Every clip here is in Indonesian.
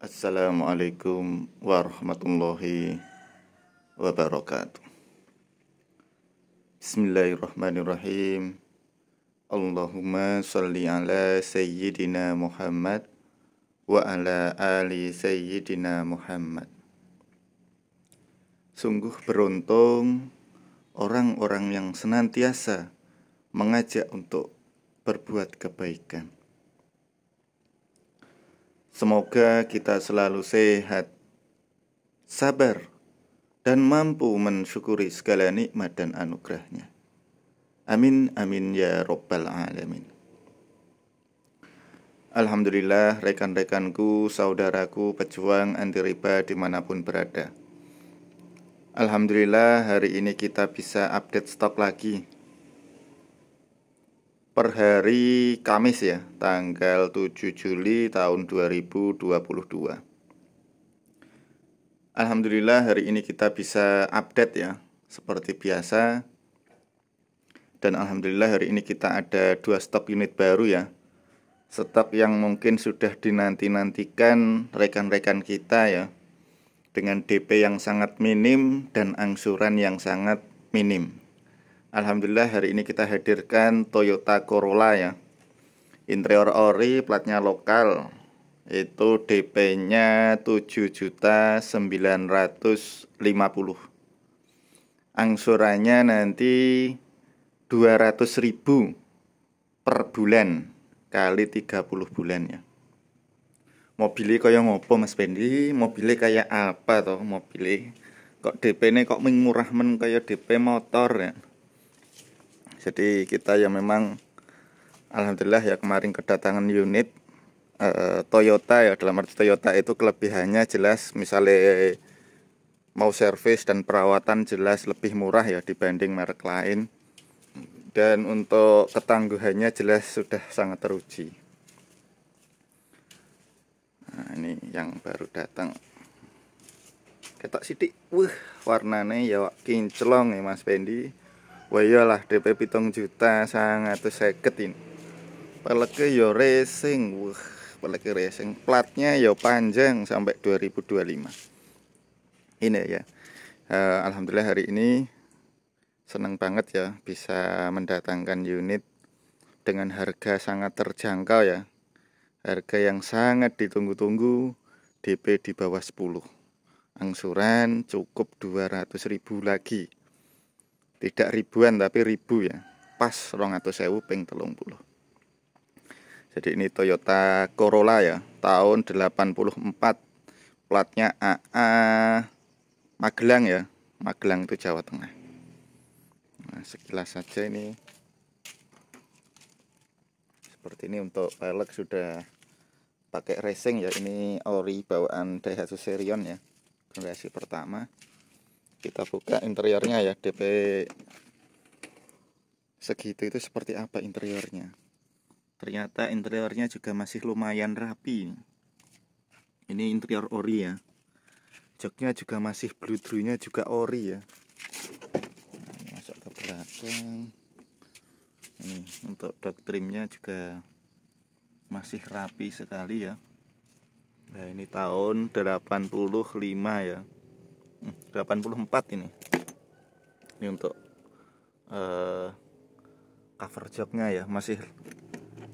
Assalamualaikum warahmatullahi wabarakatuh. Bismillahirrahmanirrahim. Allahumma salli ala sayyidina Muhammad wa ala ali sayyidina Muhammad. Sungguh beruntung orang-orang yang senantiasa mengajak untuk berbuat kebaikan Semoga kita selalu sehat, sabar, dan mampu mensyukuri segala nikmat dan anugerahnya. Amin, amin ya robbal alamin. Alhamdulillah rekan-rekanku, saudaraku, pejuang anti riba dimanapun berada. Alhamdulillah hari ini kita bisa update stok lagi per hari Kamis ya, tanggal 7 Juli tahun 2022. Alhamdulillah hari ini kita bisa update ya, seperti biasa. Dan alhamdulillah hari ini kita ada dua stok unit baru ya. Stok yang mungkin sudah dinanti-nantikan rekan-rekan kita ya. Dengan DP yang sangat minim dan angsuran yang sangat minim. Alhamdulillah hari ini kita hadirkan Toyota Corolla ya Interior ori platnya lokal Itu DP nya 7.950 Angsurannya nanti 200.000 per bulan Kali 30 bulan ya Mobilnya kayak ngopo Mas Bendi Mobilnya kayak apa toh mobilnya Kok DP ini kok murah men kayak DP motor ya jadi kita yang memang alhamdulillah ya kemarin kedatangan unit eh, Toyota ya dalam arti Toyota itu kelebihannya jelas misalnya mau servis dan perawatan jelas lebih murah ya dibanding merek lain dan untuk ketangguhannya jelas sudah sangat teruji nah ini yang baru datang ketok sidik wah warnanya ya kinclong ya mas Bendi Wah iyalah DP pitong juta sangat tuh saya ini. Peleke yo ya racing, wah peleke racing. Platnya yo ya panjang sampai 2025. Ini ya. Uh, Alhamdulillah hari ini senang banget ya bisa mendatangkan unit dengan harga sangat terjangkau ya. Harga yang sangat ditunggu-tunggu DP di bawah 10. Angsuran cukup 200.000 lagi tidak ribuan tapi ribu ya pas rong atau sewu peng telung puluh jadi ini Toyota Corolla ya tahun 84 platnya AA Magelang ya Magelang itu Jawa Tengah nah, sekilas saja ini seperti ini untuk pelek sudah pakai racing ya ini ori bawaan Daihatsu Serion ya generasi pertama kita buka interiornya ya DP segitu itu seperti apa interiornya ternyata interiornya juga masih lumayan rapi ini interior ori ya joknya juga masih blue nya juga ori ya masuk ke belakang ini untuk dot trimnya juga masih rapi sekali ya nah ini tahun 85 ya 84 ini ini untuk uh, cover joknya ya masih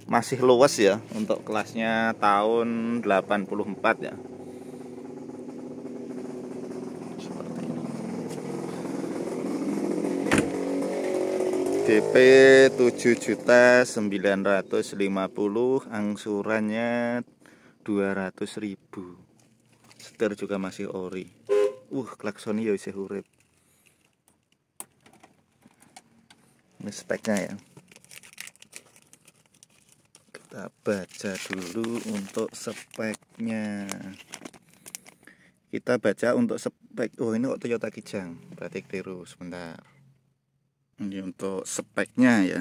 masih luas ya untuk kelasnya tahun 84 ya seperti ini DP 7 juta angsurannya 200.000 setir juga masih ori uh klakson ya isih urip ini speknya ya kita baca dulu untuk speknya kita baca untuk spek oh ini kok Toyota Kijang berarti keliru sebentar ini untuk speknya ya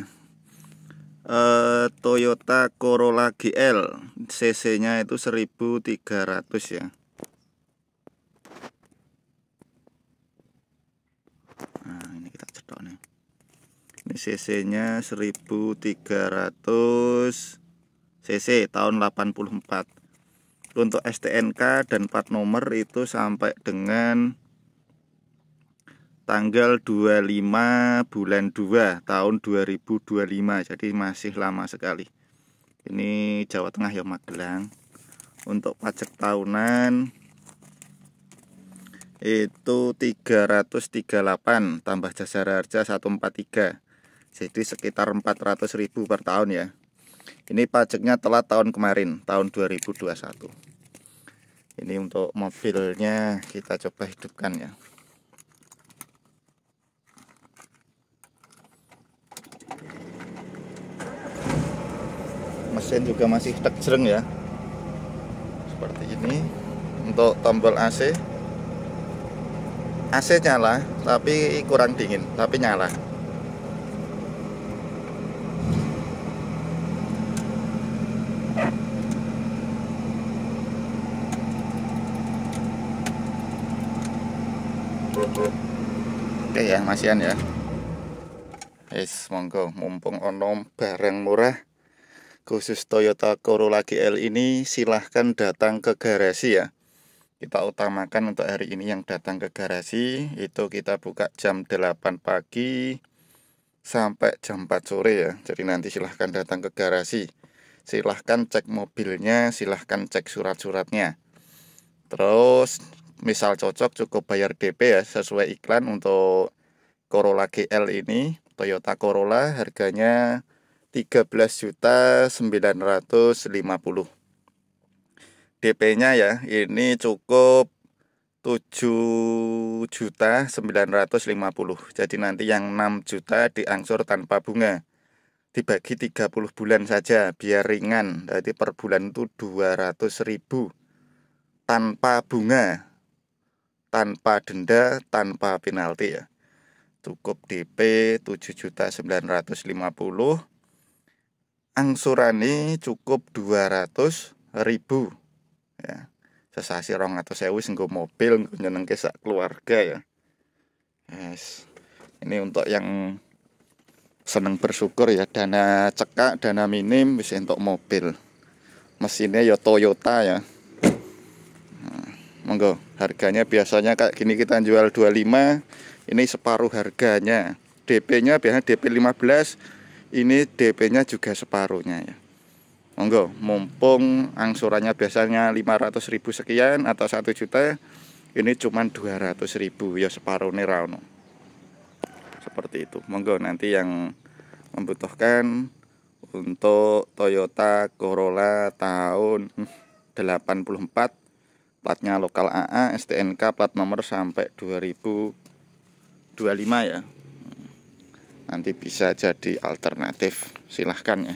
eh, Toyota Corolla GL CC nya itu 1300 ya tok nih. Ini CC-nya 1300 CC tahun 84. Untuk STNK dan plat nomor itu sampai dengan tanggal 25 bulan 2 tahun 2025. Jadi masih lama sekali. Ini Jawa Tengah ya Magelang. Untuk pajak tahunan itu 338 tambah jasa harja 143 jadi sekitar 400 ribu per tahun ya ini pajaknya telat tahun kemarin tahun 2021 ini untuk mobilnya kita coba hidupkan ya mesin juga masih tek ya seperti ini untuk tombol AC AC nyala tapi kurang dingin tapi nyala oke ya masian ya Is, monggo mumpung onom bareng murah khusus Toyota Corolla GL ini silahkan datang ke garasi ya kita utamakan untuk hari ini yang datang ke garasi itu kita buka jam 8 pagi sampai jam 4 sore ya jadi nanti silahkan datang ke garasi silahkan cek mobilnya silahkan cek surat-suratnya terus misal cocok cukup bayar DP ya sesuai iklan untuk Corolla GL ini Toyota Corolla harganya 13 juta 950 DP-nya ya ini cukup 7 juta 950 jadi nanti yang 6 juta diangsur tanpa bunga dibagi 30 bulan saja biar ringan jadi per bulan itu 200 ribu tanpa bunga tanpa denda tanpa penalti ya cukup DP 7 juta 950 angsurani cukup 200 ribu ya sesasi rong atau sewu singgo mobil nyenengke sak keluarga ya yes. ini untuk yang seneng bersyukur ya dana cekak dana minim bisa untuk mobil mesinnya ya Toyota ya nah, monggo harganya biasanya kayak gini kita jual 25 ini separuh harganya DP nya biasanya DP 15 ini DP nya juga separuhnya ya monggo mumpung angsurannya biasanya 500 ribu sekian atau satu juta ini cuma 200 ribu ya separuh nih rano seperti itu monggo nanti yang membutuhkan untuk Toyota Corolla tahun 84 platnya lokal AA STNK plat nomor sampai 2025 ya nanti bisa jadi alternatif silahkan ya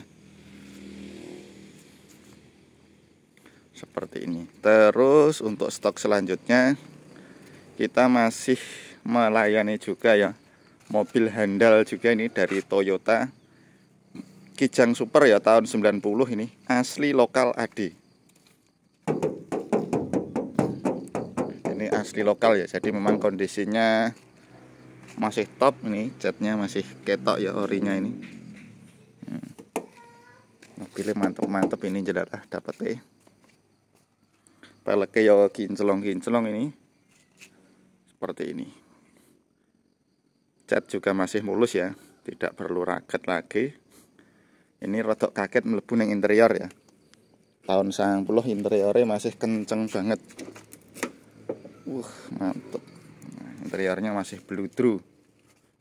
seperti ini terus untuk stok selanjutnya kita masih melayani juga ya mobil handal juga ini dari Toyota Kijang Super ya tahun 90 ini asli lokal AD ini asli lokal ya jadi memang kondisinya masih top ini catnya masih ketok ya orinya ini hmm. mobilnya mantep-mantep ini jelata dapat ya peleknya ya kinclong-kinclong ini seperti ini cat juga masih mulus ya tidak perlu raket lagi ini rotok kaget melebu yang interior ya tahun 90 puluh interiornya masih kenceng banget uh mantep nah, interiornya masih blue true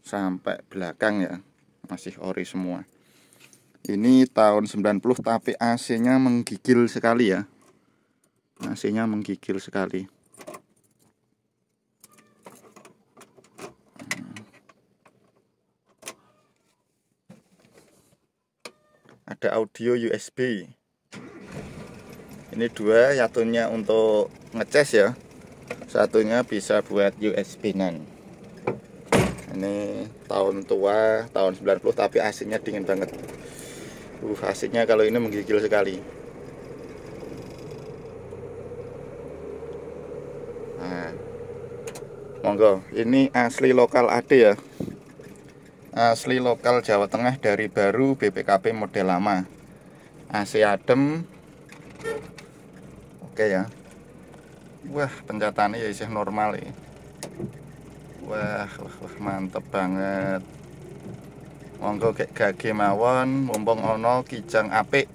sampai belakang ya masih ori semua ini tahun 90 tapi AC nya menggigil sekali ya nasinya menggigil sekali hmm. ada audio USB ini dua satunya untuk ngeces ya satunya bisa buat USB nan ini tahun tua tahun 90 tapi AC dingin banget uh AC kalau ini menggigil sekali monggo ini asli lokal AD ya asli lokal Jawa Tengah dari baru BPKP model lama AC adem oke ya wah pencetannya ya isih normal ya wah, wah, wah mantep banget monggo kayak gage mawon mumpung ono kijang apik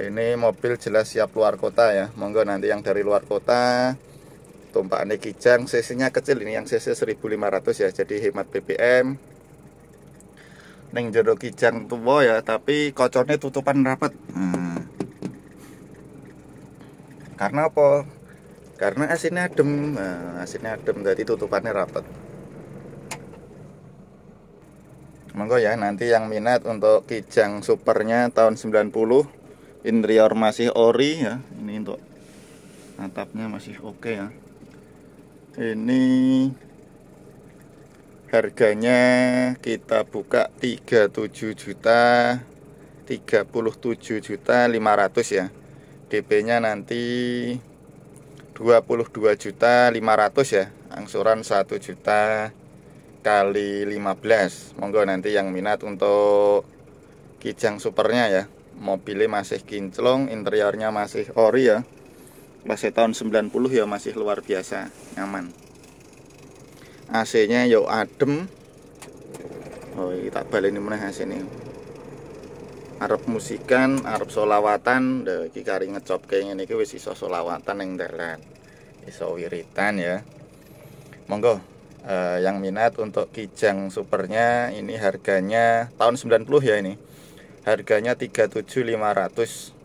ini mobil jelas siap luar kota ya monggo nanti yang dari luar kota tumpahannya kijang, cc-nya kecil ini yang cc 1500 ya, jadi hemat BBM. Neng jodoh kijang tua ya, tapi kocornya tutupan rapat. Hmm. Karena apa? Karena asinnya adem, nah, asinnya adem, jadi tutupannya rapat. Monggo ya, nanti yang minat untuk kijang supernya tahun 90 interior masih ori ya. Ini untuk atapnya masih oke okay ya ini harganya kita buka 37 juta 37 juta 500 ya DP nya nanti 22 juta 500 ya angsuran 1 juta kali 15 monggo nanti yang minat untuk kijang supernya ya mobilnya masih kinclong interiornya masih ori ya masih tahun 90 ya masih luar biasa nyaman AC nya yo adem oh kita balik ini mana AC ini Arab musikan, Arab solawatan, deh kikari ngecop kayak ini, wis iso solawatan yang dalan, iso wiritan ya. Monggo, eh, yang minat untuk kijang supernya ini harganya tahun 90 ya ini, harganya 37500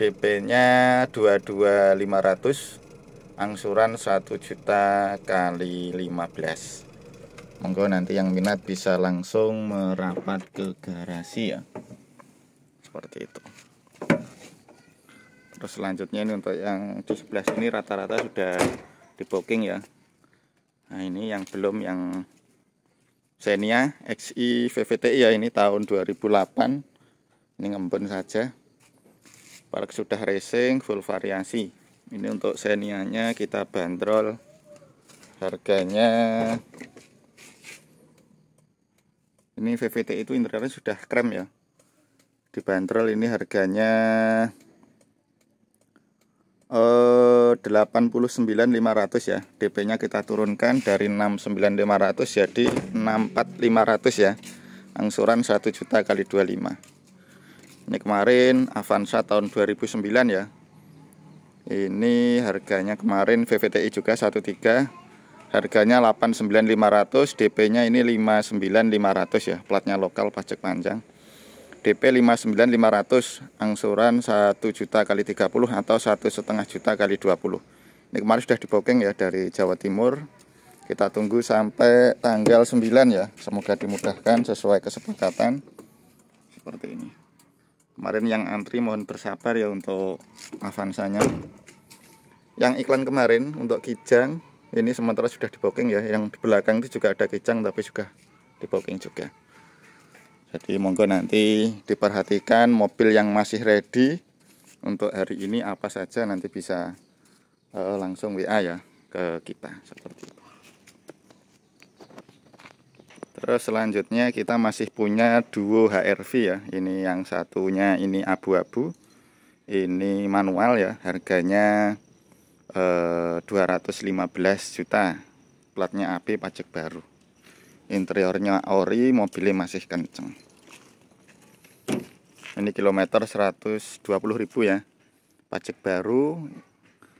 DP-nya 22500 angsuran 1 juta kali 15 monggo nanti yang minat bisa langsung merapat ke garasi ya seperti itu terus selanjutnya ini untuk yang di sebelah sini rata-rata sudah di booking ya nah ini yang belum yang Xenia XI VVTI ya ini tahun 2008 ini ngembun saja park sudah racing full variasi ini untuk senianya kita bandrol harganya ini VVT itu internalnya sudah krem ya Di bandrol ini harganya eh 89.500 ya DP nya kita turunkan dari 69.500 jadi 64.500 ya angsuran 1 juta kali 25 ini kemarin Avanza tahun 2009 ya ini harganya kemarin VVTI juga 13 harganya 89500 DP nya ini 59500 ya platnya lokal pajak panjang DP 59500 angsuran 1 juta kali 30 atau satu setengah juta kali 20 ini kemarin sudah diboking ya dari Jawa Timur kita tunggu sampai tanggal 9 ya semoga dimudahkan sesuai kesepakatan seperti ini kemarin yang antri mohon bersabar ya untuk avansanya yang iklan kemarin untuk kijang ini sementara sudah diboking ya yang di belakang itu juga ada kijang tapi sudah diboking juga jadi monggo nanti diperhatikan mobil yang masih ready untuk hari ini apa saja nanti bisa uh, langsung WA ya ke kita seperti itu Terus selanjutnya kita masih punya duo HRV ya. Ini yang satunya ini abu-abu. Ini manual ya, harganya eh, 215 juta. Platnya AP pajak baru. Interiornya ori, mobilnya masih kenceng. Ini kilometer 120.000 ya. Pajak baru,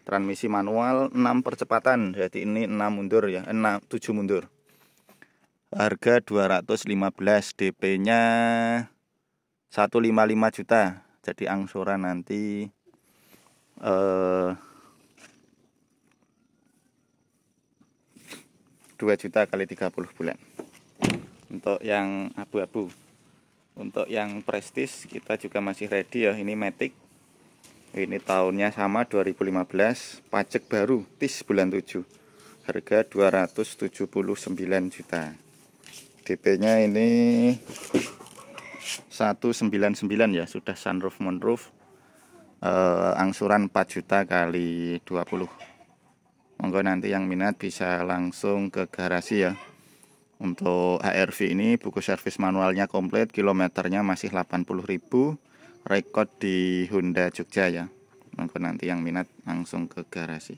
transmisi manual 6 percepatan. Jadi ini 6 mundur ya, eh, 6 7 mundur. Harga 215, DP-nya 155 juta. Jadi angsuran nanti eh 2 juta kali 30 bulan. Untuk yang abu-abu. Untuk yang prestis kita juga masih ready ya. Ini Matic. Ini tahunnya sama 2015, pajak baru TIS bulan 7. Harga 279 juta. DP-nya ini 199 ya, sudah sunroof moonroof. Eh, angsuran 4 juta kali 20. Monggo nanti yang minat bisa langsung ke garasi ya. Untuk HRV ini buku servis manualnya komplit, kilometernya masih 80.000, rekod di Honda Jogja ya. Monggo nanti yang minat langsung ke garasi.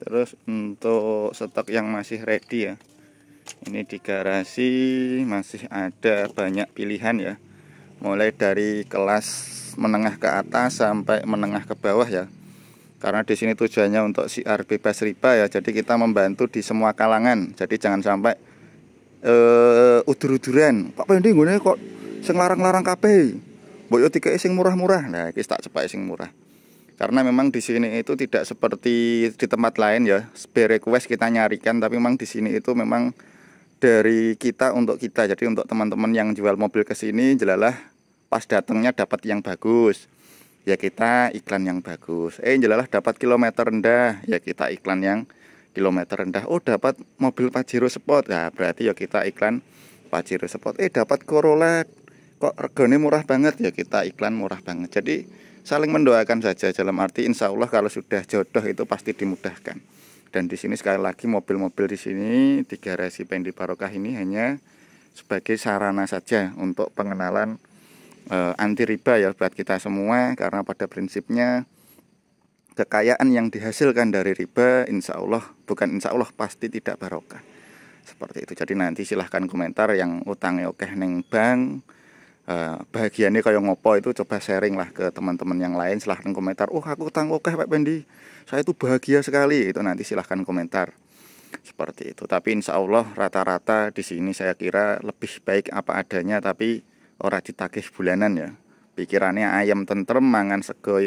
Terus untuk stok yang masih ready ya ini di garasi masih ada banyak pilihan ya mulai dari kelas menengah ke atas sampai menengah ke bawah ya karena di sini tujuannya untuk siar bebas riba ya jadi kita membantu di semua kalangan jadi jangan sampai uh, udur-uduran kok pendek gue kok sing larang-larang kabeh Boyo yo dikei sing murah-murah nah iki tak cepat sing murah karena memang di sini itu tidak seperti di tempat lain ya spare request kita nyarikan tapi memang di sini itu memang dari kita untuk kita. Jadi untuk teman-teman yang jual mobil ke sini jelalah pas datangnya dapat yang bagus. Ya kita iklan yang bagus. Eh jelalah dapat kilometer rendah, ya kita iklan yang kilometer rendah. Oh dapat mobil Pajero Sport. Nah, berarti ya kita iklan Pajero Sport. Eh dapat Corolla kok regane murah banget ya kita iklan murah banget. Jadi saling mendoakan saja dalam arti insyaallah kalau sudah jodoh itu pasti dimudahkan. Dan di sini sekali lagi mobil-mobil di sini di garasi Pendi Barokah ini hanya sebagai sarana saja untuk pengenalan e, anti riba ya buat kita semua karena pada prinsipnya kekayaan yang dihasilkan dari riba insya Allah bukan insya Allah pasti tidak barokah seperti itu jadi nanti silahkan komentar yang utangnya oke neng bank uh, eh, nih kayak ngopo itu coba sharing lah ke teman-teman yang lain silahkan komentar oh aku tangguh kah Pak Pendi saya itu bahagia sekali itu nanti silahkan komentar seperti itu tapi insya Allah rata-rata di sini saya kira lebih baik apa adanya tapi orang ditagih bulanan ya pikirannya ayam tentrem mangan sego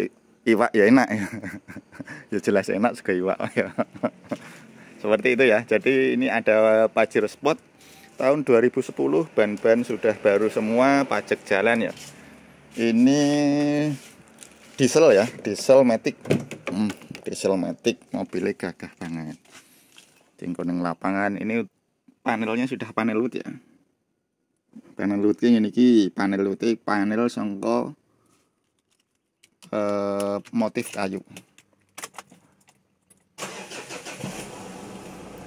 iwak ya enak ya ya jelas enak sego iwak ya seperti itu ya jadi ini ada pajir spot tahun 2010 ban-ban sudah baru semua pajak jalan ya ini diesel ya diesel matic hmm, diesel matic mobilnya gagah banget jengkoneng lapangan ini panelnya sudah panel lut ya panel lut ini ki panel lutnya panel songko eh, motif kayu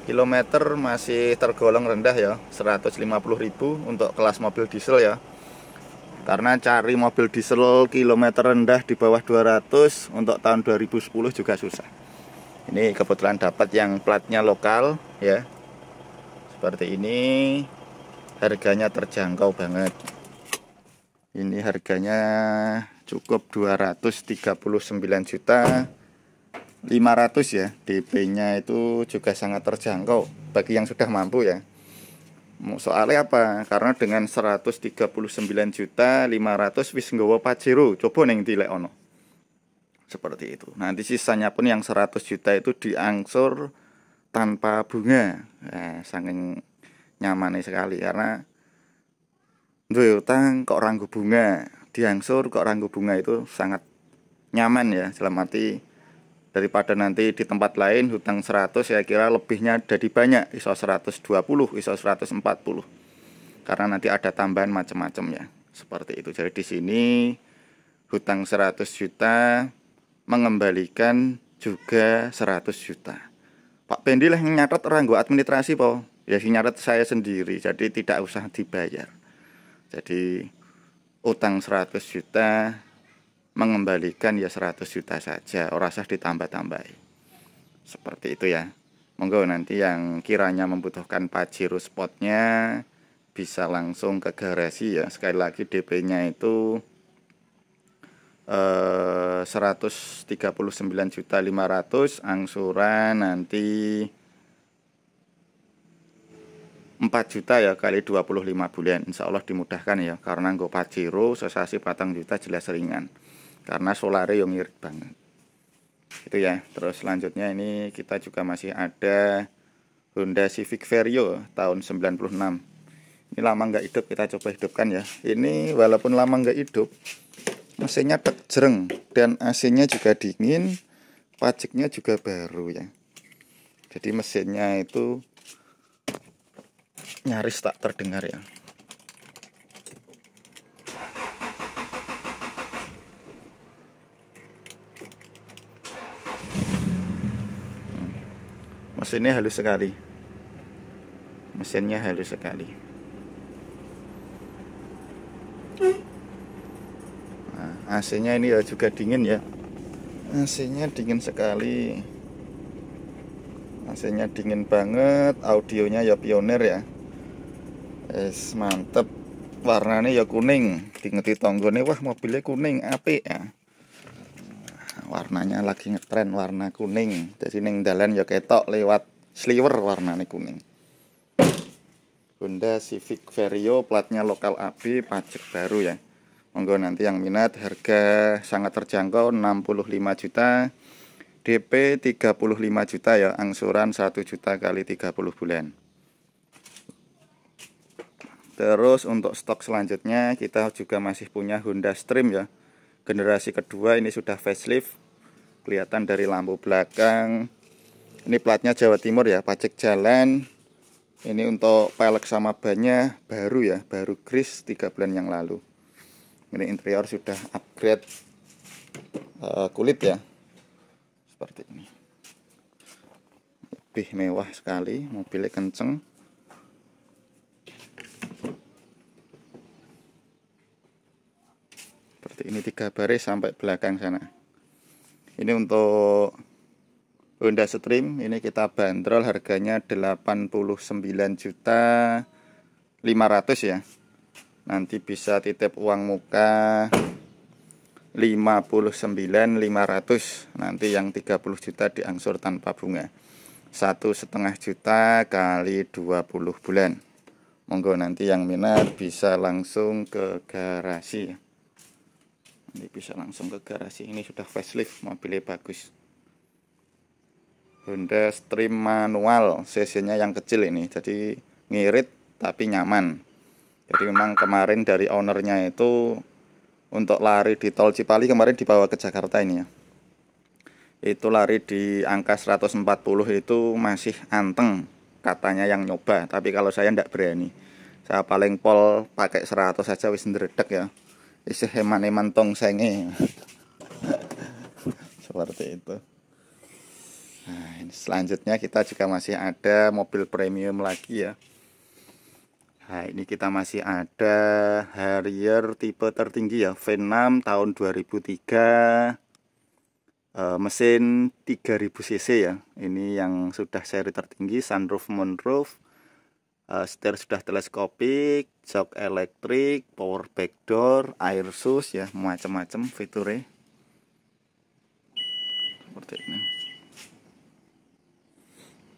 kilometer masih tergolong rendah ya 150.000 untuk kelas mobil diesel ya karena cari mobil diesel kilometer rendah di bawah 200 untuk tahun 2010 juga susah ini kebetulan dapat yang platnya lokal ya seperti ini harganya terjangkau banget ini harganya cukup 239 juta 500 ya DP-nya itu juga sangat terjangkau bagi yang sudah mampu ya soalnya apa karena dengan 139 juta 500 wis nggawa pajero coba neng dilek ono seperti itu nanti sisanya pun yang 100 juta itu diangsur tanpa bunga nah, saking nyaman sekali karena duwe utang kok ranggu bunga diangsur kok ranggu bunga itu sangat nyaman ya selamat arti daripada nanti di tempat lain hutang 100 saya kira lebihnya jadi banyak ISO 120 ISO 140 karena nanti ada tambahan macam-macam ya seperti itu jadi di sini hutang 100 juta mengembalikan juga 100 juta Pak Pendi lah nyatet orang gue administrasi po ya nyatet saya sendiri jadi tidak usah dibayar jadi utang 100 juta mengembalikan ya 100 juta saja ora oh, usah ditambah-tambahi seperti itu ya monggo nanti yang kiranya membutuhkan pajero spotnya bisa langsung ke garasi ya sekali lagi DP-nya itu eh, 139.500 angsuran nanti 4 juta ya kali 25 bulan Insya Allah dimudahkan ya karena gue pajero sesasi patang juta jelas ringan karena solari yang mirip banget itu ya terus selanjutnya ini kita juga masih ada Honda Civic Vario tahun 96 ini lama nggak hidup kita coba hidupkan ya ini walaupun lama nggak hidup mesinnya tak jereng dan AC-nya juga dingin pajaknya juga baru ya jadi mesinnya itu nyaris tak terdengar ya mesinnya halus sekali mesinnya halus sekali nah, AC nya ini ya juga dingin ya AC nya dingin sekali AC nya dingin banget audionya ya pioner ya es mantep warnanya ya kuning diingeti tonggone wah mobilnya kuning apa ya warnanya lagi ngetren warna kuning jadi neng dalan ya ketok lewat warna warnanya kuning Honda Civic Vario platnya lokal AB pajak baru ya monggo nanti yang minat harga sangat terjangkau 65 juta DP 35 juta ya angsuran 1 juta kali 30 bulan terus untuk stok selanjutnya kita juga masih punya Honda Stream ya generasi kedua ini sudah facelift kelihatan dari lampu belakang ini platnya Jawa Timur ya pajak jalan ini untuk pelek sama bannya baru ya baru Kris tiga bulan yang lalu ini interior sudah upgrade uh, kulit ya seperti ini lebih mewah sekali mobilnya kenceng seperti ini tiga baris sampai belakang sana ini untuk Honda Stream ini kita bandrol harganya 89 juta 500 ya nanti bisa titip uang muka 59.500 nanti yang 30 juta diangsur tanpa bunga satu setengah juta kali 20 bulan monggo nanti yang minat bisa langsung ke garasi ya ini bisa langsung ke garasi ini sudah facelift mobilnya bagus Honda Stream manual cc-nya yang kecil ini jadi ngirit tapi nyaman jadi memang kemarin dari ownernya itu untuk lari di tol Cipali kemarin dibawa ke Jakarta ini ya itu lari di angka 140 itu masih anteng katanya yang nyoba tapi kalau saya tidak berani saya paling pol pakai 100 saja wis ya isih eman mantong senge seperti itu nah, ini selanjutnya kita juga masih ada mobil premium lagi ya Nah ini kita masih ada Harrier tipe tertinggi ya V6 tahun 2003 e, eh, mesin 3000 cc ya ini yang sudah seri tertinggi sunroof moonroof uh, setir sudah teleskopik, jok elektrik, power back door, air sus ya, macam-macam fiturnya. Seperti ini.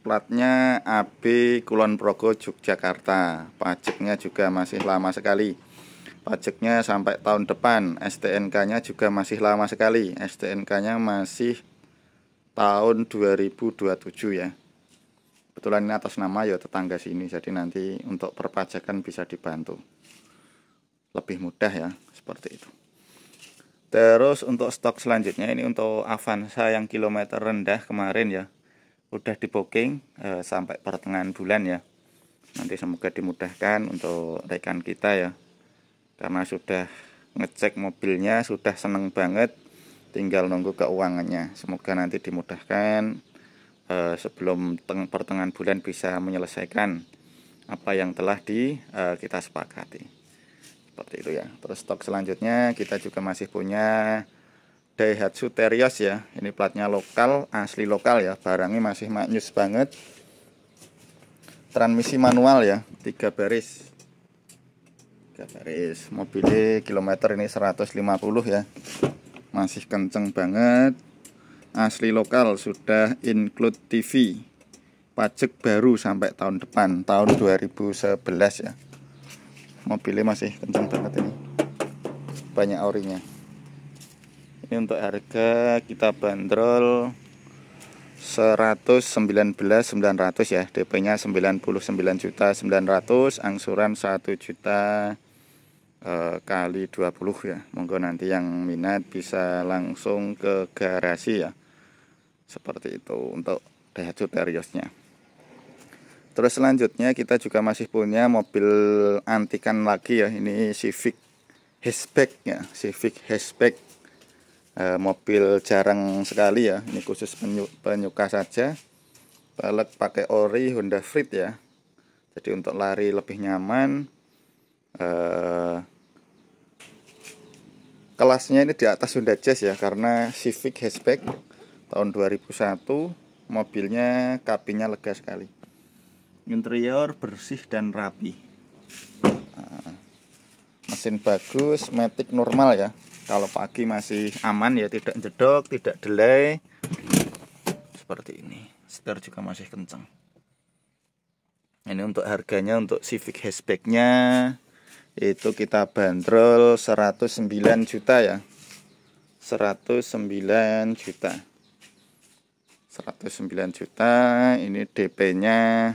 Platnya AB Kulon Progo Yogyakarta. Pajaknya juga masih lama sekali. Pajaknya sampai tahun depan. STNK-nya juga masih lama sekali. STNK-nya masih tahun 2027 ya kebetulan ini atas nama ya tetangga sini jadi nanti untuk perpajakan bisa dibantu lebih mudah ya seperti itu terus untuk stok selanjutnya ini untuk Avanza yang kilometer rendah kemarin ya udah di booking e, sampai pertengahan bulan ya nanti semoga dimudahkan untuk rekan kita ya karena sudah ngecek mobilnya sudah seneng banget tinggal nunggu keuangannya semoga nanti dimudahkan eh, sebelum pertengahan bulan bisa menyelesaikan apa yang telah di eh, kita sepakati seperti itu ya terus stok selanjutnya kita juga masih punya Daihatsu Terios ya ini platnya lokal asli lokal ya barangnya masih maknyus banget transmisi manual ya tiga baris tiga baris mobilnya kilometer ini 150 ya masih kenceng banget asli lokal sudah include TV pajak baru sampai tahun depan tahun 2011 ya mobilnya masih kencang banget ini banyak orinya ini untuk harga kita bandrol 119.900 ya DP nya 99 angsuran 1 juta eh, kali 20 ya monggo nanti yang minat bisa langsung ke garasi ya seperti itu untuk Daihatsu Teriosnya terus selanjutnya kita juga masih punya mobil antikan lagi ya ini Civic hatchback ya Civic hatchback e, mobil jarang sekali ya ini khusus penyuka saja Balik pakai ori Honda Freed ya jadi untuk lari lebih nyaman e, kelasnya ini di atas Honda Jazz ya karena Civic hatchback tahun 2001 mobilnya kabinnya lega sekali interior bersih dan rapi nah, mesin bagus metik normal ya kalau pagi masih aman ya tidak jedok tidak delay seperti ini setir juga masih kencang ini untuk harganya untuk Civic hatchbacknya itu kita bandrol 109 juta ya 109 juta 109 juta ini DP-nya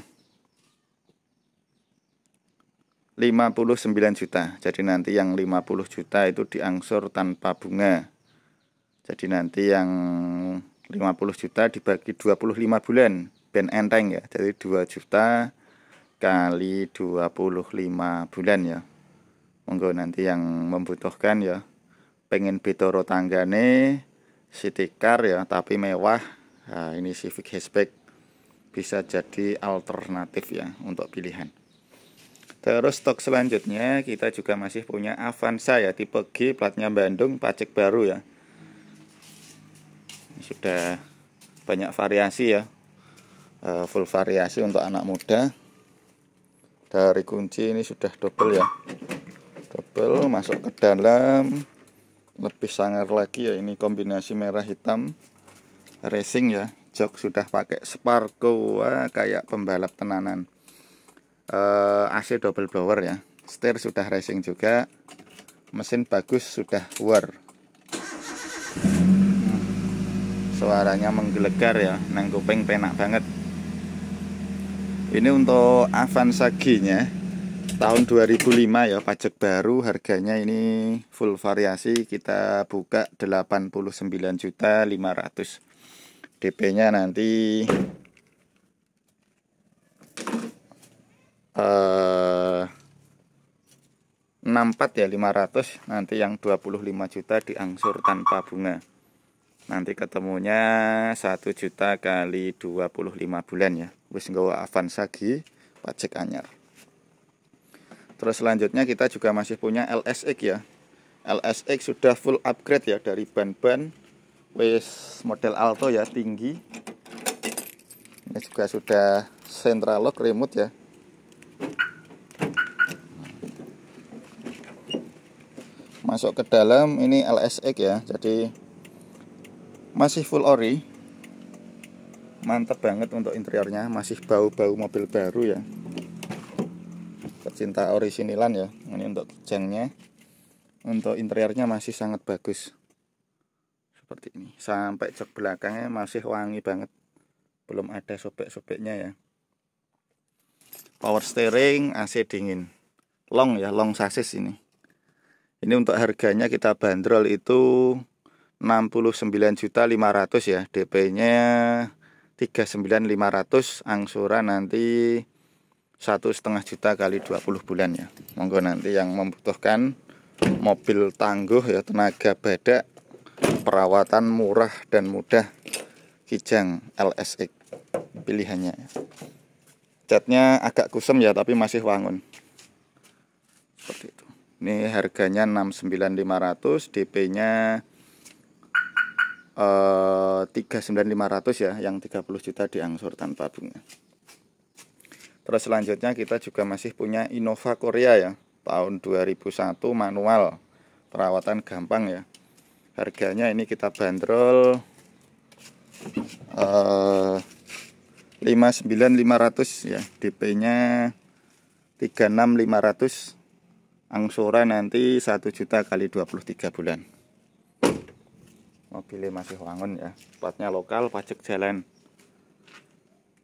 59 juta jadi nanti yang 50 juta itu diangsur tanpa bunga jadi nanti yang 50 juta dibagi 25 bulan ben enteng ya jadi 2 juta kali 25 bulan ya monggo nanti yang membutuhkan ya pengen bitoro tanggane car ya tapi mewah nah, ini Civic Hatchback bisa jadi alternatif ya untuk pilihan terus stok selanjutnya kita juga masih punya Avanza ya tipe G platnya Bandung pajak baru ya sudah banyak variasi ya eh, full variasi untuk anak muda dari kunci ini sudah double ya double masuk ke dalam lebih sangar lagi ya ini kombinasi merah hitam racing ya jok sudah pakai Sparko Wah, kayak pembalap tenanan uh, eh, AC double blower ya setir sudah racing juga mesin bagus sudah war suaranya menggelegar ya neng kuping penak banget ini untuk Avanza G nya tahun 2005 ya pajak baru harganya ini full variasi kita buka 89 juta 500 DP-nya nanti uh, eh, 64 ya 500 nanti yang 25 juta diangsur tanpa bunga nanti ketemunya 1 juta kali 25 bulan ya wis nggawa avans lagi, pajak anyar terus selanjutnya kita juga masih punya LSX ya LSX sudah full upgrade ya dari ban-ban Wis model Alto ya tinggi. Ini juga sudah central lock remote ya. Masuk ke dalam ini LSX ya. Jadi masih full ori. Mantep banget untuk interiornya, masih bau-bau mobil baru ya. Pecinta orisinilan ya. Ini untuk jengnya, Untuk interiornya masih sangat bagus seperti ini sampai jok belakangnya masih wangi banget belum ada sobek-sobeknya ya power steering AC dingin long ya long sasis ini ini untuk harganya kita bandrol itu 69.500 ya DP-nya 39.500 angsuran nanti satu setengah juta kali 20 bulan ya monggo nanti yang membutuhkan mobil tangguh ya tenaga badak perawatan murah dan mudah Kijang LSX pilihannya catnya agak kusam ya tapi masih wangun seperti itu ini harganya 69500 DP nya uh, 39500 ya yang 30 juta diangsur tanpa bunga terus selanjutnya kita juga masih punya Innova Korea ya tahun 2001 manual perawatan gampang ya harganya ini kita bandrol eh, 59500 ya DP nya 36500 angsuran nanti 1 juta kali 23 bulan mobilnya masih wangun ya platnya lokal pajak jalan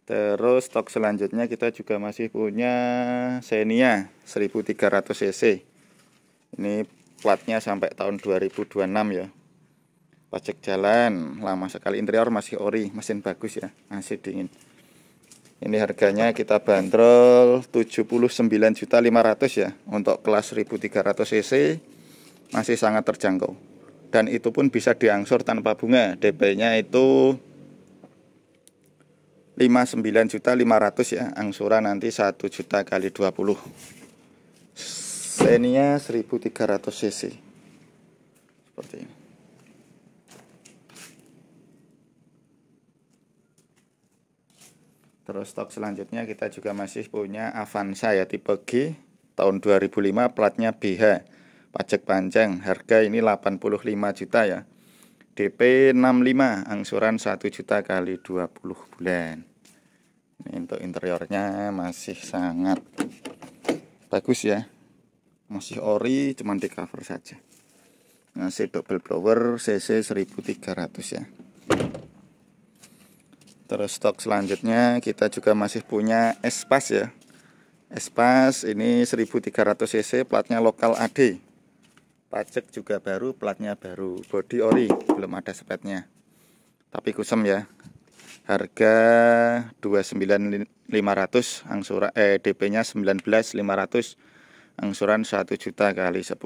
terus stok selanjutnya kita juga masih punya Xenia 1300 cc ini platnya sampai tahun 2026 ya pajak jalan lama sekali interior masih ori mesin bagus ya masih dingin ini harganya kita bandrol 79.500 ya untuk kelas 1300 cc masih sangat terjangkau dan itu pun bisa diangsur tanpa bunga DP-nya itu 59.500 ya angsuran nanti 1 juta kali 20 Xenia 1300 cc. Seperti ini. Terus stok selanjutnya kita juga masih punya Avanza ya tipe G tahun 2005 platnya BH. Pajak panjang, harga ini 85 juta ya. DP 65, angsuran 1 juta kali 20 bulan. Ini untuk interiornya masih sangat bagus ya masih ori cuman di cover saja ngasih double blower CC 1300 ya terus stok selanjutnya kita juga masih punya Espas ya Espas ini 1300 cc platnya lokal AD pajak juga baru platnya baru body ori belum ada sepetnya tapi kusem ya harga 29500 angsura eh DP nya 19500 angsuran 1 juta kali 10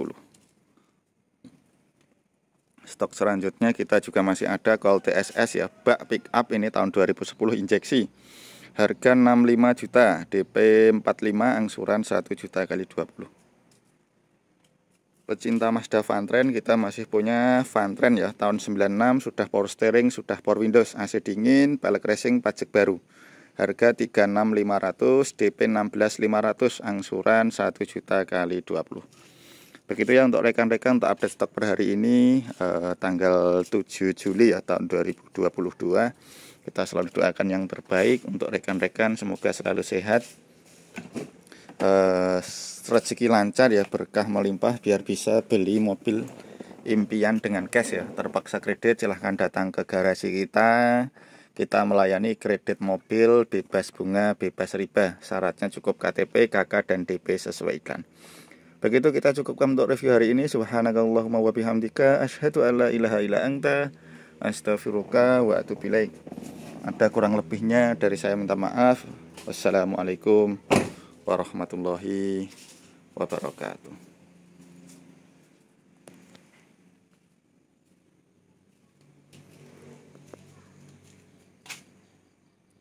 stok selanjutnya kita juga masih ada call TSS ya bak pick up ini tahun 2010 injeksi harga 65 juta DP 45 angsuran 1 juta kali 20 pecinta Mazda Fantren kita masih punya Fantren ya tahun 96 sudah power steering sudah power windows AC dingin pelek racing pajak baru harga 36500 DP 16500 angsuran 1 juta kali 20 begitu ya untuk rekan-rekan untuk update stok per hari ini eh, tanggal 7 Juli ya tahun 2022 kita selalu doakan yang terbaik untuk rekan-rekan semoga selalu sehat eh, rezeki lancar ya berkah melimpah biar bisa beli mobil impian dengan cash ya terpaksa kredit silahkan datang ke garasi kita kita melayani kredit mobil bebas bunga, bebas riba. Syaratnya cukup KTP, KK, dan DP sesuaikan Begitu kita cukupkan untuk review hari ini. Subhanakallahumma wa bihamdika asyhadu alla ilaha illa anta astaghfiruka wa atubu Ada kurang lebihnya dari saya minta maaf. Wassalamualaikum warahmatullahi wabarakatuh.